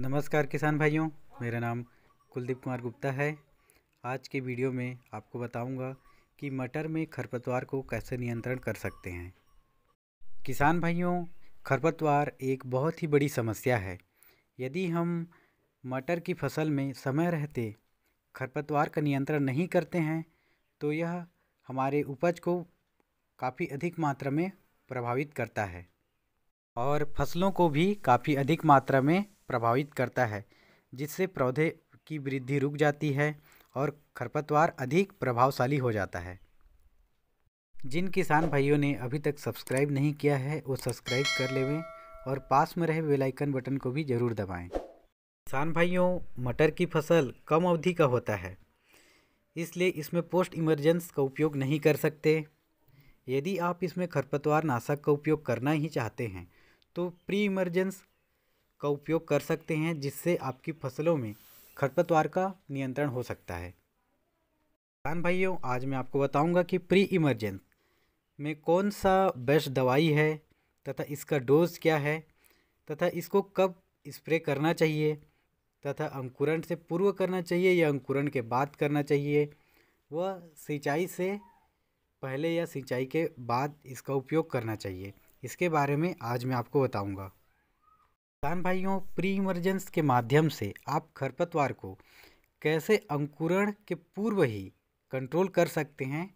नमस्कार किसान भाइयों मेरा नाम कुलदीप कुमार गुप्ता है आज के वीडियो में आपको बताऊंगा कि मटर में खरपतवार को कैसे नियंत्रण कर सकते हैं किसान भाइयों खरपतवार एक बहुत ही बड़ी समस्या है यदि हम मटर की फसल में समय रहते खरपतवार का नियंत्रण नहीं करते हैं तो यह हमारे उपज को काफ़ी अधिक मात्रा में प्रभावित करता है और फसलों को भी काफ़ी अधिक मात्रा में प्रभावित करता है जिससे पौधे की वृद्धि रुक जाती है और खरपतवार अधिक प्रभावशाली हो जाता है जिन किसान भाइयों ने अभी तक सब्सक्राइब नहीं किया है वो सब्सक्राइब कर लेवें और पास में रहे बेलाइकन बटन को भी ज़रूर दबाएं। किसान भाइयों मटर की फसल कम अवधि का होता है इसलिए इसमें पोस्ट इमरजेंस का उपयोग नहीं कर सकते यदि आप इसमें खरपतवार नाशक का उपयोग करना ही चाहते हैं तो प्री इमरजेंस का उपयोग कर सकते हैं जिससे आपकी फसलों में खरपतवार का नियंत्रण हो सकता है किसान भाइयों आज मैं आपको बताऊंगा कि प्री इमरजेंस में कौन सा बेस्ट दवाई है तथा इसका डोज क्या है तथा इसको कब स्प्रे करना चाहिए तथा अंकुरण से पूर्व करना चाहिए या अंकुरण के बाद करना चाहिए व सिंचाई से पहले या सिंचाई के बाद इसका उपयोग करना चाहिए इसके बारे में आज मैं आपको बताऊंगा किसान भाइयों प्री इमरजेंस के माध्यम से आप खरपतवार को कैसे अंकुरण के पूर्व ही कंट्रोल कर सकते हैं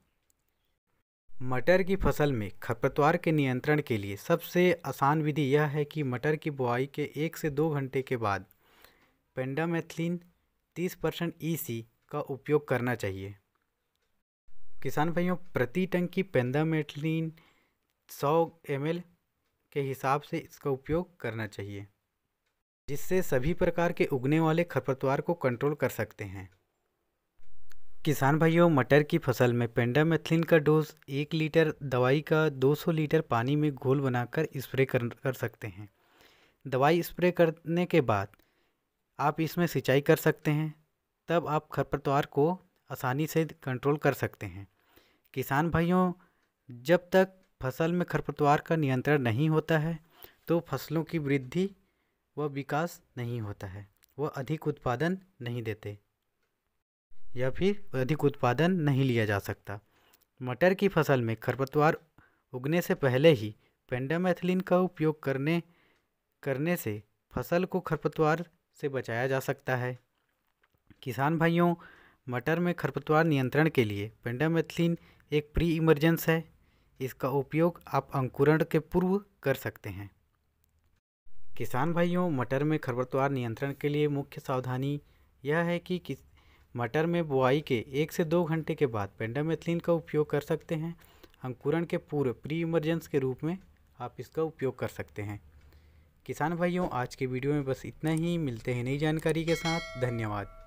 मटर की फसल में खरपतवार के नियंत्रण के लिए सबसे आसान विधि यह है कि मटर की बुआई के एक से दो घंटे के बाद पेंडामेथलिन 30 परसेंट ई e का उपयोग करना चाहिए किसान भाइयों प्रति टंकी पेंडामेथलिन 100 एम के हिसाब से इसका उपयोग करना चाहिए जिससे सभी प्रकार के उगने वाले खरपतवार को कंट्रोल कर सकते हैं किसान भाइयों मटर की फसल में पेंडामेथलिन का डोज एक लीटर दवाई का 200 लीटर पानी में घोल बनाकर स्प्रे कर कर सकते हैं दवाई स्प्रे करने के बाद आप इसमें सिंचाई कर सकते हैं तब आप खरपतवार को आसानी से कंट्रोल कर सकते हैं किसान भाइयों जब तक फसल में खरपतवार का नियंत्रण नहीं होता है तो फसलों की वृद्धि वह विकास नहीं होता है वह अधिक उत्पादन नहीं देते या फिर अधिक उत्पादन नहीं लिया जा सकता मटर की फसल में खरपतवार उगने से पहले ही पेंडामेथिलीन का उपयोग करने करने से फसल को खरपतवार से बचाया जा सकता है किसान भाइयों मटर में खरपतवार नियंत्रण के लिए पेंडामेथिलीन एक प्री इमरजेंस है इसका उपयोग आप अंकुरण के पूर्व कर सकते हैं किसान भाइयों मटर में खरपतवार नियंत्रण के लिए मुख्य सावधानी यह है कि किस मटर में बुआई के एक से दो घंटे के बाद पेंडामेथलिन का उपयोग कर सकते हैं अंकुरण के पूर्व प्री इमरजेंस के रूप में आप इसका उपयोग कर सकते हैं किसान भाइयों आज के वीडियो में बस इतना ही मिलते हैं नई जानकारी के साथ धन्यवाद